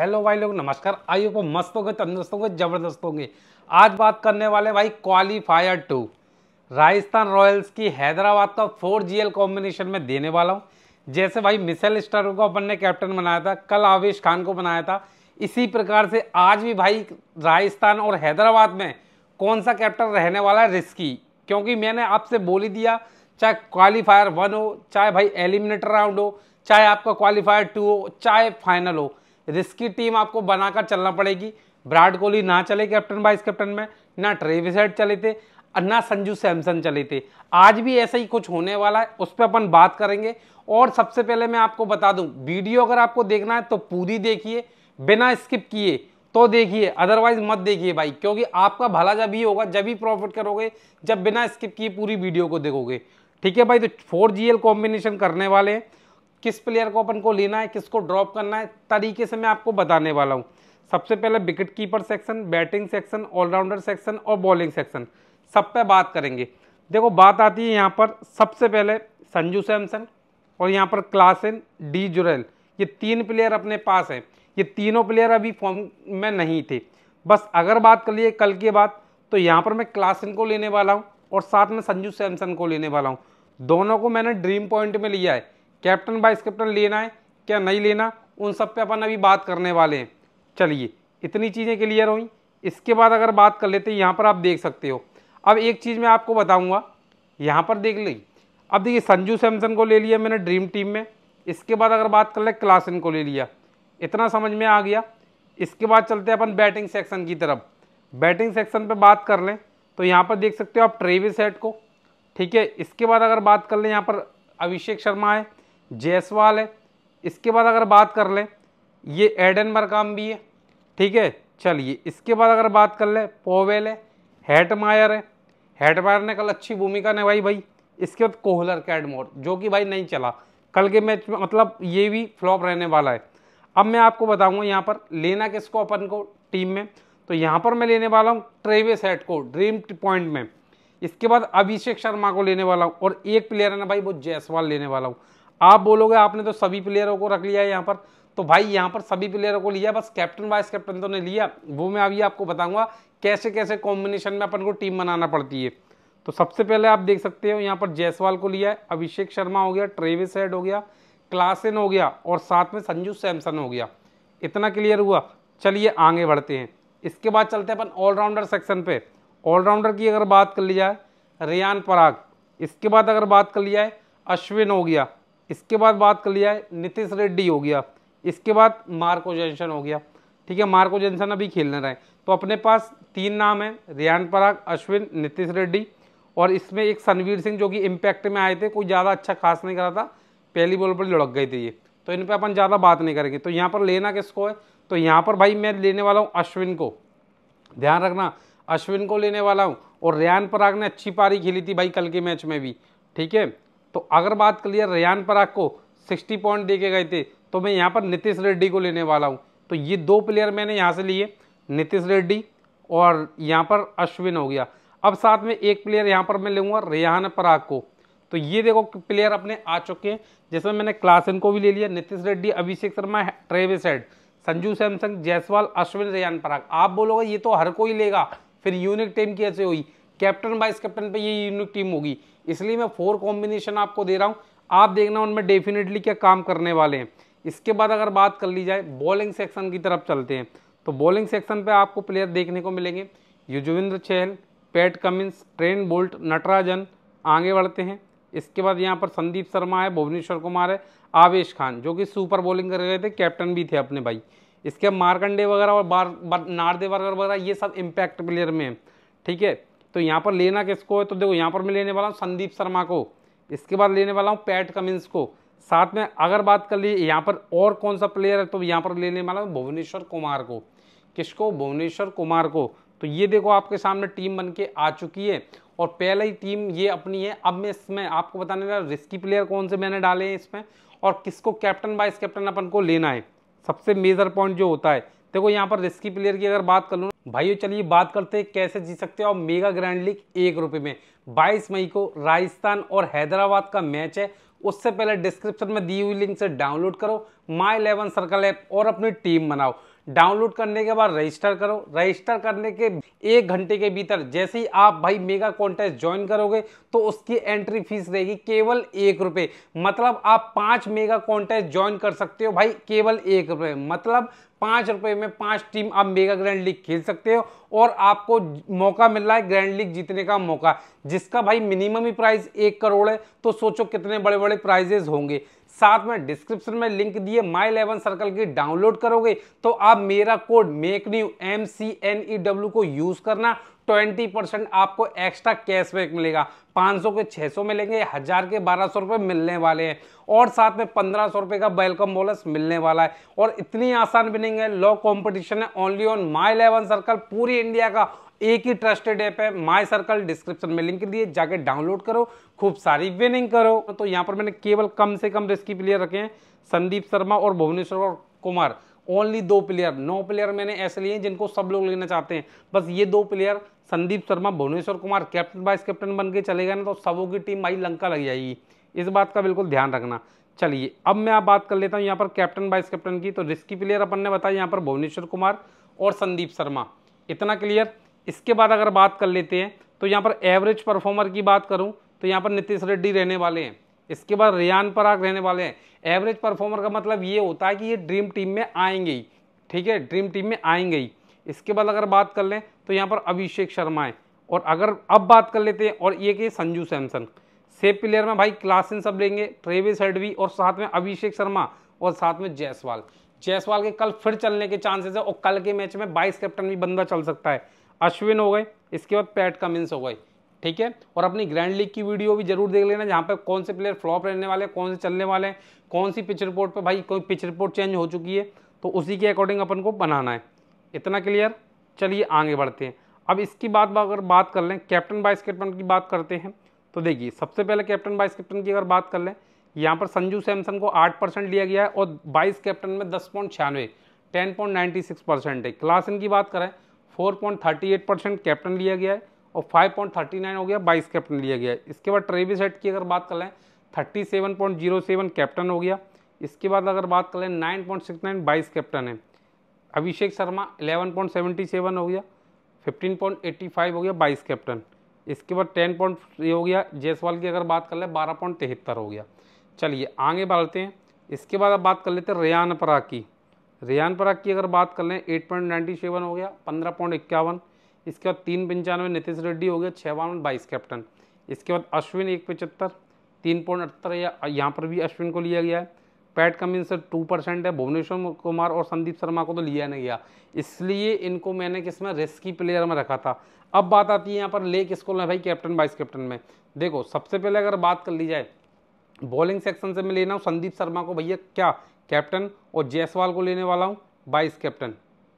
hello भाई लोग नमस्कार आइयो को मस्त होंगे तंदुरुस्त होंगे जबरदस्त होंगे आज बात करने वाले भाई क्वालिफायर टू राजस्थान रॉयल्स की हैदराबाद का फोर जी एल कॉम्बिनेशन में देने वाला हूँ जैसे भाई मिसेल स्टारो को अपन ने कैप्टन बनाया था कल आवेश खान को बनाया था इसी प्रकार से आज भी भाई राजस्थान और हैदराबाद में कौन सा कैप्टन रहने वाला है रिस्की क्योंकि मैंने आपसे बोल ही दिया चाहे क्वालिफायर वन हो चाहे भाई एलिमिनेटर राउंड हो चाहे आपका क्वालिफायर टू हो चाहे फाइनल हो रिस्की टीम आपको बनाकर चलना पड़ेगी विराट कोहली ना चले कैप्टन वाइस कैप्टन में ना ट्रेविस हेड चले थे ना संजू सैमसन चले थे आज भी ऐसा ही कुछ होने वाला है उस पर अपन बात करेंगे और सबसे पहले मैं आपको बता दूं वीडियो अगर आपको देखना है तो पूरी देखिए बिना स्किप किए तो देखिए अदरवाइज मत देखिए भाई क्योंकि आपका भला जब ही होगा जब ही प्रॉफिट करोगे जब बिना स्किप किए पूरी वीडियो को देखोगे ठीक है भाई तो फोर जी कॉम्बिनेशन करने वाले हैं किस प्लेयर को अपन को लेना है किसको ड्रॉप करना है तरीके से मैं आपको बताने वाला हूँ सबसे पहले wicket keeper section batting section all rounder section और बॉलिंग सेक्शन सब पे बात करेंगे देखो बात आती है यहाँ पर सबसे पहले संजू सैमसन और यहाँ पर क्लासन डी जुरेल ये तीन प्लेयर अपने पास हैं ये तीनों प्लेयर अभी फॉर्म में नहीं थे बस अगर बात कर लिए कल की बात तो यहाँ पर मैं क्लासन को लेने वाला हूँ और साथ में संजू सैमसन को लेने वाला हूँ दोनों को मैंने ड्रीम पॉइंट में लिया है कैप्टन वाइस कैप्टन लेना है क्या नहीं लेना उन सब पे अपन अभी बात करने वाले हैं चलिए इतनी चीज़ें क्लियर हुई इसके बाद अगर बात कर लेते हैं यहाँ पर आप देख सकते हो अब एक चीज़ मैं आपको बताऊँगा यहाँ पर देख ली अब देखिए संजू सैमसन को ले लिया मैंने ड्रीम टीम में इसके बाद अगर बात कर ले क्लासन को ले लिया इतना समझ में आ गया इसके बाद चलते हैं अपन बैटिंग सेक्शन की तरफ बैटिंग सेक्शन पे बात कर लें तो यहाँ पर देख सकते हो आप ट्रेविस हेड को ठीक है इसके बाद अगर बात कर लें यहाँ पर अभिषेक शर्मा है जयसवाल है इसके बाद अगर बात कर लें ये एडन मरकाम भी है ठीक है चलिए इसके बाद अगर बात कर लें पोवेल है हेटमायर है हेटमायर ने कल अच्छी भूमिका निभाई भाई इसके बाद कोहलर कैडमोर जो कि भाई नहीं चला कल के मैच में मतलब ये भी फ्लॉप रहने वाला है अब मैं आपको बताऊंगा यहाँ पर लेना किसको अपन को टीम में तो यहाँ पर मैं लेने वाला हूँ ट्रेविस हेट को ड्रीम पॉइंट में इसके बाद अभिषेक शर्मा को लेने वाला हूँ और एक प्लेयर है ना भाई वो जयसवाल लेने वाला हूँ आप बोलोगे आपने तो सभी प्लेयरों को रख लिया है यहाँ पर तो भाई यहाँ पर सभी प्लेयरों को लिया बस कैप्टन वाइस कैप्टन तो ने लिया वो मैं अभी आपको बताऊंगा कैसे कैसे कॉम्बिनेशन में अपन को टीम बनाना पड़ती है तो सबसे पहले आप देख सकते हो यहाँ पर जायसवाल को लिया है अभिषेक शर्मा हो गया ट्रेविस हेड हो गया क्लासिन हो गया और साथ में संजू सैमसन हो गया इतना क्लियर हुआ चलिए आगे बढ़ते हैं इसके बाद चलते हैं अपन ऑलराउंडर सेक्शन पे ऑलराउंडर की अगर बात कर ली जाए रियान पराग इसके बाद अगर बात कर ली जाए अश्विन हो गया इसके बाद बात कर लिया है नितिश रेड्डी हो गया इसके बाद मार्को जैनसन हो गया ठीक है मार्को जेंसन अभी खेलने रहे तो अपने पास तीन नाम हैं रियान पराग अश्विन नितिश रेड्डी और इसमें एक सनवीर सिंह जो कि इम्पैक्ट में आए थे कोई ज़्यादा अच्छा खास नहीं करा था पहली बॉल पर लुढ़क गए थे ये तो इन पर अपन ज़्यादा बात नहीं करेंगे तो यहाँ पर लेना किसको है तो यहाँ पर भाई मैं लेने वाला हूँ अश्विन को ध्यान रखना अश्विन को लेने वाला हूँ और रियान पराग ने अच्छी पारी खेली थी भाई कल के मैच में भी ठीक है तो अगर बात क्लियर रेयान पराग को 60 पॉइंट दे के गए थे तो मैं यहाँ पर नितिश रेड्डी को लेने वाला हूँ तो ये दो प्लेयर मैंने यहाँ से लिए नितिश रेड्डी और यहाँ पर अश्विन हो गया अब साथ में एक प्लेयर यहाँ पर मैं लूँगा रेहान पराग को तो ये देखो प्लेयर अपने आ चुके हैं जिसमें मैंने क्लासन को भी ले लिया नितिश रेड्डी अभिषेक शर्मा ट्रेविस हेड संजू सैमसंग जयसवाल अश्विन रेहान पराग आप बोलोगे ये तो हर कोई लेगा फिर यूनिक टीम की ऐसे हुई कैप्टन वाइस कैप्टन पे ये यूनिक टीम होगी इसलिए मैं फोर कॉम्बिनेशन आपको दे रहा हूँ आप देखना उनमें डेफिनेटली क्या काम करने वाले हैं इसके बाद अगर बात कर ली जाए बॉलिंग सेक्शन की तरफ चलते हैं तो बॉलिंग सेक्शन पे आपको प्लेयर देखने को मिलेंगे Yuzvendra Chahal Pat Cummins Trent Boult Natarajan आगे बढ़ते हैं इसके बाद यहाँ पर संदीप शर्मा है भुवनेश्वर कुमार है आवेश खान जो कि सुपर बॉलिंग कर रहे थे कैप्टन भी थे अपने भाई इसके मार्कंडे वगैरह और बार, बार नारदे वगैरह वगैरह ये सब इम्पैक्ट प्लेयर में है ठीक है तो यहाँ पर लेना किसको है तो देखो यहाँ पर मैं लेने वाला हूँ संदीप शर्मा को इसके बाद लेने वाला हूँ पैट कमिंस को साथ में अगर बात कर ली यहाँ पर और कौन सा प्लेयर है तो यहाँ पर लेने वाला हूँ भुवनेश्वर कुमार को किसको भुवनेश्वर कुमार को तो ये देखो आपके सामने टीम बन के आ चुकी है और पहले ही टीम ये अपनी है अब मैं इसमें आपको बताने लगा रिस्की प्लेयर कौन से मैंने डाले हैं इसमें और किसको कैप्टन वाइस कैप्टन अपन को लेना है सबसे मेजर पॉइंट जो होता है देखो यहाँ पर रिस्की प्लेयर की अगर बात कर लूँ भाइयों चलिए बात करते हैं कैसे जीत सकते हो मेगा ग्रैंड लीग एक रुपये में 22 मई को राजस्थान और हैदराबाद का मैच है उससे पहले डिस्क्रिप्शन में दी हुई लिंक से डाउनलोड करो माई इलेवन सर्कल ऐप और अपनी टीम बनाओ डाउनलोड करने के बाद रजिस्टर करो रजिस्टर करने के एक घंटे के भीतर जैसे ही आप भाई मेगा कॉन्टेस्ट ज्वाइन करोगे तो उसकी एंट्री फीस रहेगी केवल एक रुपये मतलब आप पाँच मेगा कॉन्टेस्ट ज्वाइन कर सकते हो भाई केवल एक रुपये मतलब पांच रुपए में पांच टीम आप मेगा ग्रैंड लीग खेल सकते हो और आपको मौका मिल रहा है ग्रैंड लीग जीतने का मौका जिसका भाई मिनिमम ही प्राइस एक करोड़ है तो सोचो कितने बड़े बड़े प्राइजेस होंगे साथ में डिस्क्रिप्शन में लिंक दिए माई इलेवन सर्कल की डाउनलोड करोगे तो आप मेरा code make new M C N E e W को यूज़ करना ट्वेंटी परसेंट आपको एक्स्ट्रा कैशबैक मिलेगा पाँच सौ के सौ मिलेंगे हज़ार के बारह सौ रुपए मिलने वाले हैं और साथ में पंद्रह सौ रुपए का वेलकम बोनस मिलने वाला है और इतनी आसान भी नहीं है लो कंपटीशन है only on my eleven circle पूरी इंडिया का एक ही ट्रस्टेड ऐप है माय सर्कल डिस्क्रिप्शन में लिंक दिए जाके डाउनलोड करो खूब सारी विनिंग करो तो यहाँ पर मैंने केवल कम से कम रिस्की प्लेयर रखे हैं संदीप शर्मा और भुवनेश्वर कुमार ओनली दो प्लेयर नौ प्लेयर मैंने ऐसे लिए जिनको सब लोग लेना चाहते हैं बस ये दो player Sandeep Sharma Bhuvneshwar Kumar captain vice captain बन के चले गए ना तो सबों की टीम भाई लंका लग जाएगी इस बात का बिल्कुल ध्यान रखना चलिए अब मैं आप बात कर लेता हूँ यहाँ पर कैप्टन वाइस कैप्टन की तो रिस्की प्लेयर अपन ने बताया यहाँ पर भुवनेश्वर कुमार और संदीप शर्मा इतना क्लियर इसके बाद अगर बात कर लेते हैं तो यहाँ पर एवरेज परफॉर्मर की बात करूँ तो यहाँ पर नीतीश रेड्डी रहने वाले हैं इसके बाद रियान पराग रहने वाले हैं एवरेज परफॉर्मर का मतलब ये होता है कि ये ड्रीम टीम में आएंगे ही ठीक है ड्रीम टीम में आएंगे ही इसके बाद अगर बात कर लें तो यहाँ पर अभिषेक शर्मा है और अगर अब बात कर लेते हैं और ये कि संजू सैमसन सेव प्लेयर में भाई क्लासिन सब लेंगे ट्रेविस हेडवी और साथ में अभिषेक शर्मा और साथ में जयसवाल जयसवाल के कल फिर चलने के चांसेस है और कल के मैच में बाईस कैप्टन भी बंदा चल सकता है अश्विन हो गए इसके बाद पैट कमिंस हो गए ठीक है और अपनी ग्रैंड लीग की वीडियो भी जरूर देख लेना जहाँ पर कौन से प्लेयर फ्लॉप रहने वाले हैं कौन से चलने वाले हैं कौन सी पिच रिपोर्ट पर भाई कोई पिच रिपोर्ट चेंज हो चुकी है तो उसी के अकॉर्डिंग अपन को बनाना है इतना क्लियर चलिए आगे बढ़ते हैं अब इसकी बात अगर बात कर लें कैप्टन वाइस कैप्टन की बात करते हैं तो देखिए सबसे पहले कैप्टन वाइस कैप्टन की अगर बात कर लें यहाँ पर संजू सैमसन को 8 परसेंट लिया गया है और वाइस कैप्टन में दस पॉइंट छियानवे ten point ninety six percent है क्लासन की बात करें four point thirty eight percent captain लिया गया है और 5.39 हो गया बाईस कैप्टन लिया गया इसके बाद ट्रेविस हेड की अगर बात कर लें सेवन कैप्टन हो गया इसके बाद अगर बात कर लें नाइन बाईस कैप्टन है अभिषेक शर्मा 11.77 हो गया 15.85 हो गया 22 कैप्टन इसके बाद 10 पॉइंट थ्री हो गया जयसवाल की अगर बात कर लें बारह पॉइंट तिहत्तर हो गया चलिए आगे बढ़ते हैं इसके बाद अब बात कर लेते हैं रेहान पराग की रेहान पराग की अगर बात कर लें एट पॉइंट नाइन्टी सेवन हो गया पंद्रह पॉइंट इक्यावन इसके बाद तीन पंचानवे नीतीश रेड्डी हो गया छः बावन बाईस कैप्टन इसके बाद अश्विन एक पचहत्तर तीन पॉइंट अठहत्तर या यहाँ पर भी अश्विन को लिया गया है पैट सर टू परसेंट है भुवनेश्वर कुमार और संदीप शर्मा को तो लिया नहीं गया इसलिए इनको मैंने किस में रिस्की प्लेयर में रखा था अब बात आती है यहाँ पर ले किसको लें भाई कैप्टन वाइस कैप्टन में देखो सबसे पहले अगर बात कर ली जाए बॉलिंग सेक्शन से मैं लेना हूँ संदीप शर्मा को भैया क्या कैप्टन और जयसवाल को लेने वाला हूँ वाइस कैप्टन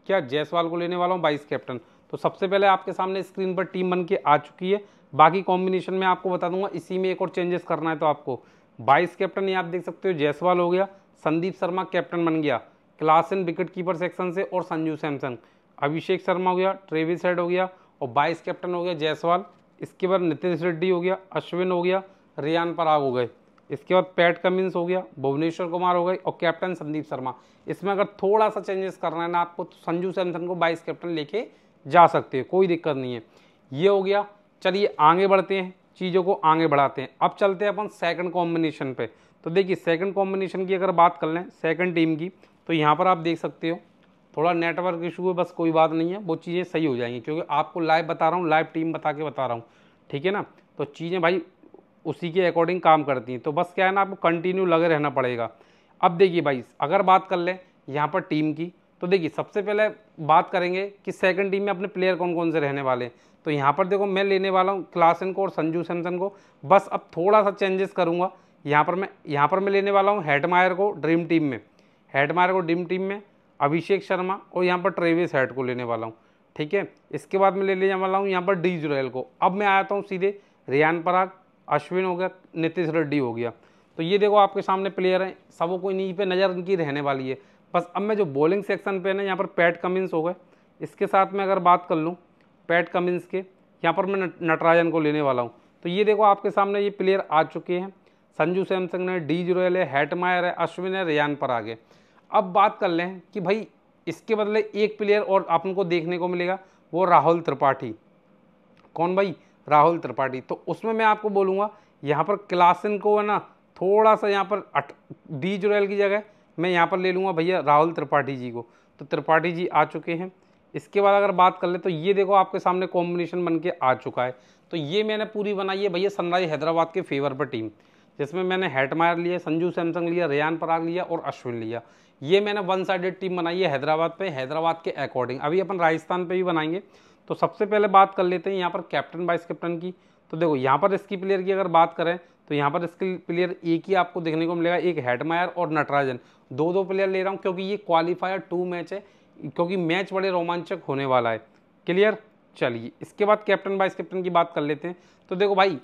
क्या जयसवाल को लेने वाला हूँ वाइस कैप्टन तो सबसे पहले आपके सामने स्क्रीन पर टीम बन के आ चुकी है बाकी कॉम्बिनेशन में आपको बता दूंगा इसी में एक और चेंजेस करना है तो आपको बाईस कैप्टन ये आप देख सकते हो जयसवाल हो गया संदीप शर्मा कैप्टन बन गया Klaasen wicket keeper section से और संजू सैमसंग अभिषेक शर्मा हो गया ट्रेविस हेड हो गया और बाईस कैप्टन हो गया जयसवाल इसके बाद नितिन रेड्डी हो गया अश्विन हो गया रियान पराग हो गए इसके बाद पैट कमिंस हो गया भुवनेश्वर कुमार हो गए और कैप्टन संदीप शर्मा इसमें अगर थोड़ा सा चेंजेस करना है ना आपको तो संजू सैमसन को बाईस कैप्टन लेके जा सकते हो कोई दिक्कत नहीं है ये हो गया चलिए आगे बढ़ते हैं चीज़ों को आगे बढ़ाते हैं अब चलते हैं अपन सेकंड कॉम्बिनेशन पे तो देखिए सेकंड कॉम्बिनेशन की अगर बात कर लें सेकंड टीम की तो यहाँ पर आप देख सकते हो थोड़ा नेटवर्क इशू है बस कोई बात नहीं है वो चीज़ें सही हो जाएंगी क्योंकि आपको लाइव बता रहा हूँ लाइव टीम बता के बता रहा हूँ ठीक है ना तो चीज़ें भाई उसी के अकॉर्डिंग काम करती हैं तो बस क्या है ना आपको कंटिन्यू लगे रहना पड़ेगा अब देखिए भाई अगर बात कर लें यहाँ पर टीम की तो देखिए सबसे पहले बात करेंगे कि सेकंड टीम में अपने प्लेयर कौन कौन से रहने वाले हैं तो यहाँ पर देखो मैं लेने वाला हूँ क्लासन को और संजू सैमसन को बस अब थोड़ा सा चेंजेस करूँगा यहाँ पर मैं यहाँ पर मैं लेने वाला हूँ हेटमायर को ड्रीम टीम में हेडमायर को ड्रीम टीम में अभिषेक शर्मा और यहाँ पर ट्रेविस हेड को लेने वाला हूँ ठीक है इसके बाद मैं ले लेने वाला हूँ यहाँ पर डी जुरैल को अब मैं आता हूँ सीधे रियान पराग अश्विन हो गया नितिश रेड्डी हो गया तो ये देखो आपके सामने प्लेयर हैं सबों को इन्हीं पे नज़र इनकी रहने वाली है बस अब मैं जो बॉलिंग सेक्शन पे ना यहाँ पर पैट कमिंस हो गए इसके साथ मैं अगर बात कर लूँ पैट कमिंस के यहाँ पर मैं नटराजन को लेने वाला हूँ तो ये देखो आपके सामने ये प्लेयर आ चुके हैं संजू सैमसंग ने डी जुरेल है हेटमायर है अश्विन है रियान पर आ गए अब बात कर लें कि भाई इसके बदले एक प्लेयर और आपको देखने को मिलेगा वो राहुल त्रिपाठी कौन भाई राहुल त्रिपाठी तो उसमें मैं आपको बोलूँगा यहाँ पर क्लासिन को है ना थोड़ा सा यहाँ पर डी जुरेल की जगह मैं यहाँ पर ले लूँगा भैया राहुल त्रिपाठी जी को तो त्रिपाठी जी आ चुके हैं इसके बाद अगर बात कर ले तो ये देखो आपके सामने कॉम्बिनेशन बन के आ चुका है तो ये मैंने पूरी बनाई है भैया सनराइज हैदराबाद के फेवर पर टीम जिसमें मैंने हेटमायर लिया संजू सैमसंग लिया रेयान पराग लिया और अश्विन लिया ये मैंने वन साइडेड टीम बनाई है हैदराबाद पे हैदराबाद के अकॉर्डिंग अभी अपन राजस्थान पे भी बनाएंगे तो सबसे पहले बात कर लेते हैं यहाँ पर कैप्टन वाइस कैप्टन की तो देखो यहाँ पर इसकी प्लेयर की अगर बात करें तो यहाँ पर इसके प्लेयर एक ही आपको देखने को मिलेगा एक हेडमायर और नटराजन दो दो प्लेयर ले रहा हूँ क्योंकि ये क्वालिफायर टू मैच है क्योंकि मैच बड़े रोमांचक होने वाला है क्लियर चलिए इसके बाद कैप्टन वाइस कैप्टन की बात कर लेते हैं तो देखो भाई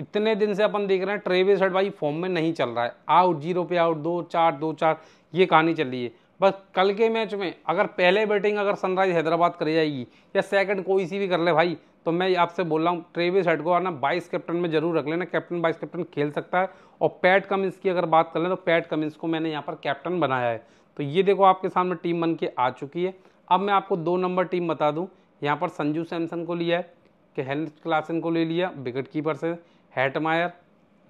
इतने दिन से अपन देख रहे हैं ट्रेविस हेड भाई फॉर्म में नहीं चल रहा है आउट जीरो पे आउट दो चार दो चार ये कहानी चल रही है बस कल के मैच में अगर पहले बैटिंग अगर सनराइज हैदराबाद कर जाएगी या सेकंड कोई सी भी कर ले भाई तो मैं आपसे बोल रहा हूँ ट्रेविस हेड को आना बाइस कैप्टन में जरूर रख लेना कैप्टन बाइस कैप्टन खेल सकता है और पैट कमिंस की अगर बात कर लें तो पैट कमिंस को मैंने यहाँ पर कैप्टन बनाया है तो ये देखो आपके सामने टीम बन के आ चुकी है अब मैं आपको दो नंबर टीम बता दूँ यहाँ पर संजू सैमसन को लिया है कि हेनरिच क्लासन को ले लिया विकेट कीपर से हैटमायर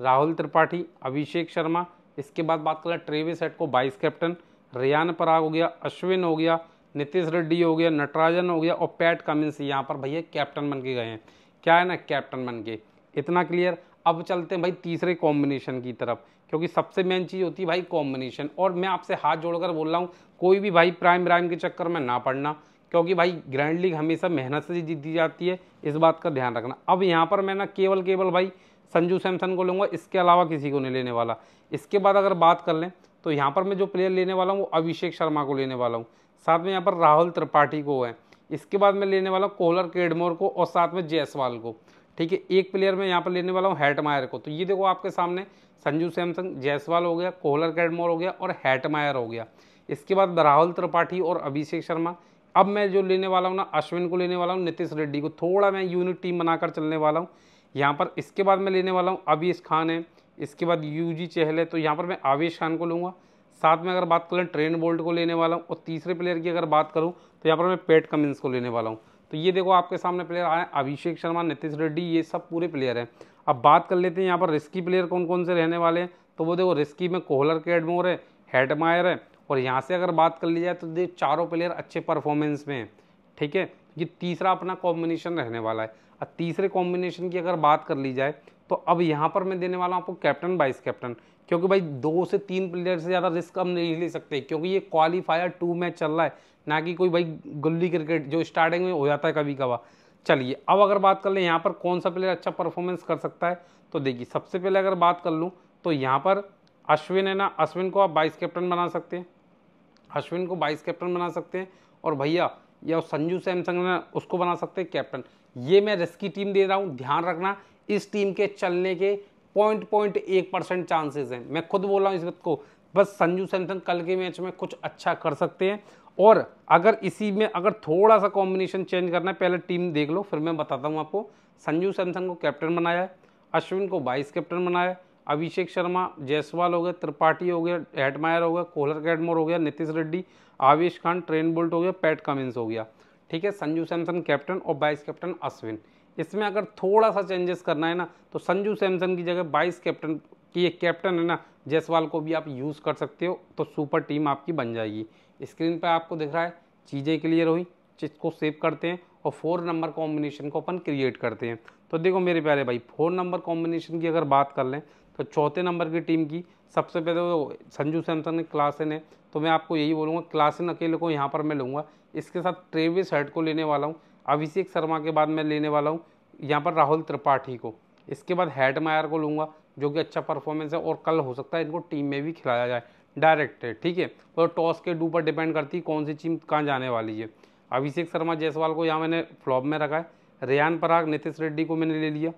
राहुल त्रिपाठी अभिषेक शर्मा इसके बाद बात करें ट्रेविस हेड को बाइस कैप्टन रियान पराग हो गया अश्विन हो गया नितिश रेड्डी हो गया नटराजन हो गया और पैट कमिंस यहाँ पर भैया कैप्टन बन के गए हैं क्या है ना कैप्टन बन के इतना क्लियर अब चलते हैं भाई तीसरे कॉम्बिनेशन की तरफ क्योंकि सबसे मेन चीज़ होती है भाई कॉम्बिनेशन और मैं आपसे हाथ जोड़कर बोल रहा हूँ कोई भी भाई प्राइम राइम के चक्कर में ना पड़ना क्योंकि भाई ग्रैंड लीग हमेशा मेहनत से जीती जाती है इस बात का ध्यान रखना अब यहाँ पर मैं ना केवल केवल भाई संजू सैमसन को लूँगा इसके अलावा किसी को नहीं लेने वाला इसके बाद अगर बात कर लें तो यहाँ पर मैं जो प्लेयर लेने वाला हूँ वो अभिषेक शर्मा को लेने वाला हूँ साथ में यहाँ पर राहुल त्रिपाठी को है इसके बाद मैं लेने वाला हूँ कोहलर केडमोर को और साथ में जयसवाल को ठीक है एक प्लेयर मैं यहाँ पर लेने वाला हूँ हैटमायर को तो ये देखो आपके सामने संजू सैमसंग जयसवाल हो गया कोहलर केडमोर हो गया और हैटमायर हो गया इसके बाद राहुल त्रिपाठी और अभिषेक शर्मा अब मैं जो लेने वाला हूँ ना अश्विन को लेने वाला हूँ नितिश रेड्डी को थोड़ा मैं यूनिट टीम बनाकर चलने वाला हूँ यहाँ पर इसके बाद मैं लेने वाला हूँ अबीश खान है इसके बाद यूजी चहल है तो यहाँ पर मैं आवेश खान को लूँगा साथ में अगर बात करें ट्रेन बोल्ट को लेने वाला हूँ और तीसरे प्लेयर की अगर बात करूँ तो यहाँ पर मैं पेट कमिंस को लेने वाला हूँ तो ये देखो आपके सामने प्लेयर आए अभिषेक शर्मा नितिश रेड्डी ये सब पूरे प्लेयर हैं अब बात कर लेते हैं यहाँ पर रिस्की प्लेयर कौन कौन से रहने वाले हैं तो वो देखो रिस्की में कोहलर के एडमोर है हेडमायर है और यहाँ से अगर बात कर ली जाए तो देखो चारों प्लेयर अच्छे परफॉर्मेंस में हैं ठीक है ये तीसरा अपना कॉम्बिनेशन रहने वाला है और तीसरे कॉम्बिनेशन की अगर बात कर ली जाए तो अब यहाँ पर मैं देने वाला हूँ आपको कैप्टन वाइस कैप्टन क्योंकि भाई दो से तीन प्लेयर से ज़्यादा रिस्क हम नहीं ले सकते क्योंकि ये क्वालिफायर टू मैच चल रहा है ना कि कोई भाई गुल्ली क्रिकेट जो स्टार्टिंग में हो जाता है कभी कभार चलिए अब अगर बात कर लें यहाँ पर कौन सा प्लेयर अच्छा परफॉर्मेंस कर सकता है तो देखिए सबसे पहले अगर बात कर लूँ तो यहाँ पर अश्विन है ना अश्विन को आप वाइस कैप्टन बना सकते हैं अश्विन को वाइस कैप्टन बना सकते हैं और भैया या संजू सैमसंग ना उसको बना सकते हैं कैप्टन ये मैं रिस्की टीम दे रहा हूँ ध्यान रखना इस टीम के चलने के पॉइंट पॉइंट एक परसेंट चांसेज हैं मैं खुद बोल रहा हूँ इस बात को बस संजू सैमसन कल के मैच में कुछ अच्छा कर सकते हैं और अगर इसी में अगर थोड़ा सा कॉम्बिनेशन चेंज करना है पहले टीम देख लो फिर मैं बताता हूँ आपको संजू सैमसन को कैप्टन बनाया अश्विन को वाइस कैप्टन बनाया अभिषेक शर्मा जयसवाल हो गया त्रिपाठी हो गया हेटमायर हो गया कोहलर कैडमोर हो गया नितिश रेड्डी आवेश खान ट्रेन बोल्ट हो गया पैट कमिंस हो गया ठीक है संजू सैमसन कैप्टन और वाइस कैप्टन अश्विन इसमें अगर थोड़ा सा चेंजेस करना है ना तो संजू सैमसन की जगह बाईस कैप्टन की एक कैप्टन है ना जयसवाल को भी आप यूज़ कर सकते हो तो सुपर टीम आपकी बन जाएगी स्क्रीन पर आपको दिख रहा है चीज़ें क्लियर हुई चीज़ को सेव करते हैं और फोर नंबर कॉम्बिनेशन को अपन क्रिएट करते हैं तो देखो मेरे प्यारे भाई फोर नंबर कॉम्बिनेशन की अगर बात कर लें तो चौथे नंबर की टीम की सबसे पहले तो संजू सैमसन ने क्लासन है तो मैं आपको यही बोलूँगा क्लासन अकेले को यहाँ पर मैं लूँगा इसके साथ ट्रेविस हेड को लेने वाला हूँ अभिषेक शर्मा के बाद मैं लेने वाला हूँ यहाँ पर राहुल त्रिपाठी को इसके बाद हैट मायर को लूँगा जो कि अच्छा परफॉर्मेंस है और कल हो सकता है इनको टीम में भी खिलाया जाए डायरेक्ट है ठीक है और टॉस के डू पर डिपेंड करती है कौन सी टीम कहाँ जाने वाली है अभिषेक शर्मा जयसवाल को यहाँ मैंने फ्लॉप में रखा है रेहान पराग नितिश रेड्डी को मैंने ले लिया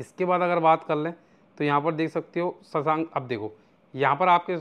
इसके बाद अगर बात कर लें तो यहाँ पर देख सकते हो शशांक अब देखो यहाँ पर आपके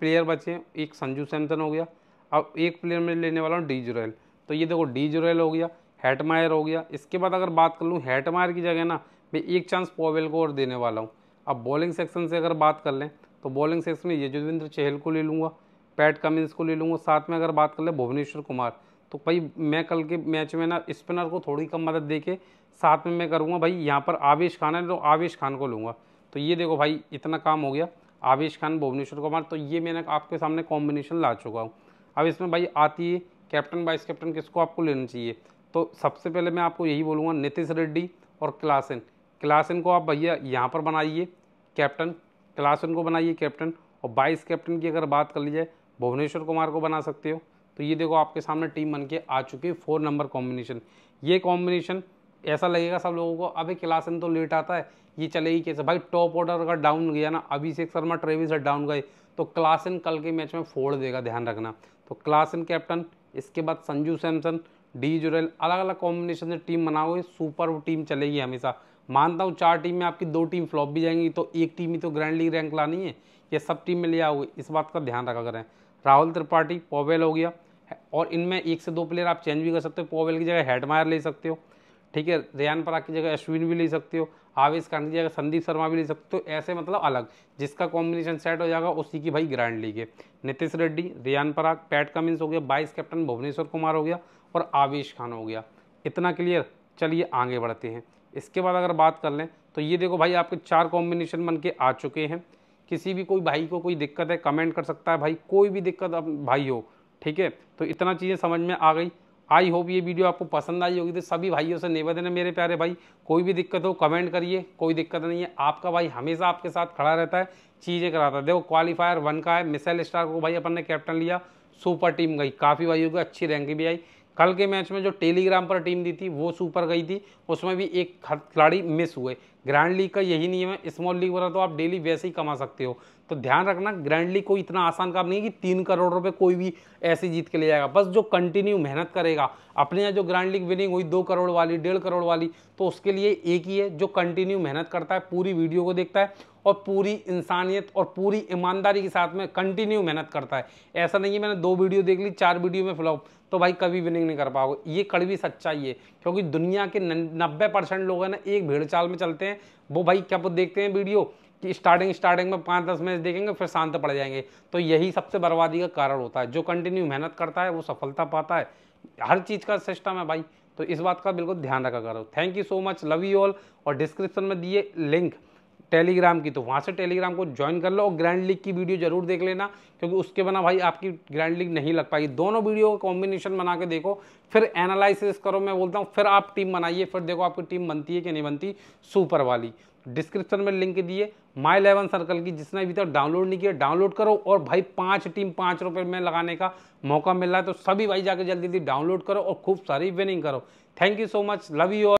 प्लेयर बचे हैं एक संजू सैमसन हो गया अब एक प्लेयर में लेने वाला हूँ डी जुरैल तो ये देखो डी जुरेल हो गया हेटमायर हो गया इसके बाद अगर बात कर लूँ हेटमायर की जगह ना मैं एक चांस पोवेल को और देने वाला हूँ अब बॉलिंग सेक्शन से अगर बात कर लें तो बॉलिंग सेक्शन में यजुवेंद्र चहल को ले लूँगा पैट कमिंस को ले लूँगा साथ में अगर बात कर लें भुवनेश्वर कुमार तो भाई मैं कल के मैच में ना स्पिनर को थोड़ी कम मदद दे के साथ में मैं करूँगा भाई यहाँ पर आवेश खान है तो आवेश खान को लूँगा तो ये देखो भाई इतना काम हो गया आवेश खान भुवनेश्वर कुमार तो ये मैंने आपके सामने कॉम्बिनेशन ला चुका हूँ अब इसमें भाई आती है कैप्टन वाइस कैप्टन किसको आपको लेना चाहिए तो सबसे पहले मैं आपको यही बोलूँगा नितिश रेड्डी और क्लासन क्लासन को आप भैया यहाँ पर बनाइए कैप्टन क्लासन को बनाइए कैप्टन और वाइस कैप्टन की अगर बात कर ली जाए भुवनेश्वर कुमार को बना सकते हो तो ये देखो आपके सामने टीम बन के आ चुकी है फोर नंबर कॉम्बिनेशन ये कॉम्बिनेशन ऐसा लगेगा सब लोगों को अभी क्लासन तो लेट आता है ये चलेगी कैसे भाई टॉप ऑर्डर अगर डाउन गया ना अभिषेक शर्मा ट्रेविस डाउन गए तो क्लासन कल के मैच में फोड़ देगा ध्यान रखना तो क्लासन कैप्टन इसके बाद संजू सैमसन डी जुरेल अलग अलग कॉम्बिनेशन से टीम बनाओगे सुपर टीम चलेगी हमेशा मानता हूँ चार टीम में आपकी दो टीम फ्लॉप भी जाएंगी तो एक टीम ही तो ग्रैंड लीग रैंक लानी है ये सब टीम में ले आओगे इस बात का ध्यान रखा करें राहुल त्रिपाठी पोवेल हो गया और इनमें एक से दो प्लेयर आप चेंज भी कर सकते हो पोवेल की जगह हेडमायर ले सकते हो ठीक है रेहान पराग की जगह अश्विन भी ले सकते हो आवेश खान की जगह संदीप शर्मा भी ले सकते हो तो ऐसे मतलब अलग जिसका कॉम्बिनेशन सेट हो जाएगा उसी की भाई ग्रैंड लीग है नितिश रेड्डी रेहान पराग पैट कमिंस हो गया वाइस कैप्टन भुवनेश्वर कुमार हो गया और आवेश खान हो गया इतना क्लियर चलिए आगे बढ़ते हैं इसके बाद अगर बात कर लें तो ये देखो भाई आपके चार कॉम्बिनेशन बन के आ चुके हैं किसी भी कोई भाई को कोई दिक्कत है कमेंट कर सकता है भाई कोई भी दिक्कत भाई हो ठीक है तो इतना चीज़ें समझ में आ गई आई होप ये वीडियो आपको पसंद आई होगी तो सभी भाइयों से निवेदन है मेरे प्यारे भाई कोई भी दिक्कत हो कमेंट करिए कोई दिक्कत नहीं है आपका भाई हमेशा आपके साथ खड़ा रहता है चीज़ें कराता है देखो क्वालिफायर वन का है मिसाइल स्टार को भाई अपन ने कैप्टन लिया सुपर टीम गई काफ़ी भाइयों की अच्छी रैंकिंग भी आई कल के मैच में जो टेलीग्राम पर टीम दी थी वो सुपर गई थी उसमें भी एक खिलाड़ी मिस हुए ग्रैंड लीग का यही नियम है स्मॉल लीग वाला तो आप डेली वैसे ही कमा सकते हो तो ध्यान रखना ग्रैंड लीग कोई इतना आसान काम नहीं है कि तीन करोड़ रुपए कोई भी ऐसे जीत के ले जाएगा बस जो कंटिन्यू मेहनत करेगा अपने यहाँ जो ग्रैंड लीग विनिंग हुई दो करोड़ वाली डेढ़ करोड़ वाली तो उसके लिए एक ही है जो कंटिन्यू मेहनत करता है पूरी वीडियो को देखता है और पूरी इंसानियत और पूरी ईमानदारी के साथ में कंटिन्यू मेहनत करता है ऐसा नहीं है मैंने दो वीडियो देख ली चार वीडियो में फ्लॉप तो भाई कभी विनिंग नहीं कर पाओगे ये कड़वी सच्चाई है क्योंकि दुनिया के नब्बे परसेंट लोग हैं ना एक भेड़ चाल में चलते हैं वो भाई क्या देखते हैं वीडियो कि स्टार्टिंग स्टार्टिंग में पाँच दस मैच देखेंगे फिर शांत पड़ जाएंगे तो यही सबसे बर्बादी का कारण होता है जो कंटिन्यू मेहनत करता है वो सफलता पाता है हर चीज़ का सिस्टम है भाई तो इस बात का बिल्कुल ध्यान रखा करो thank you so much love you all और डिस्क्रिप्शन में दिए लिंक टेलीग्राम की तो वहाँ से टेलीग्राम को ज्वाइन कर लो और ग्रैंड लीग की वीडियो जरूर देख लेना क्योंकि उसके बिना भाई आपकी ग्रैंड लीग नहीं लग पाएगी दोनों वीडियो का कॉम्बिनेशन बना के देखो फिर एनालिसिस करो मैं बोलता हूँ फिर आप टीम बनाइए फिर देखो आपकी टीम बनती है कि नहीं बनती सुपर वाली डिस्क्रिप्शन में लिंक दिए माई इलेवन सर्कल की जिसने अभी तक डाउनलोड नहीं किया डाउनलोड करो और भाई पाँच टीम पाँच रुपये में लगाने का मौका मिल रहा है तो सभी भाई जाकर जल्दी जल्दी डाउनलोड करो और खूब सारी विनिंग करो thank you so much love you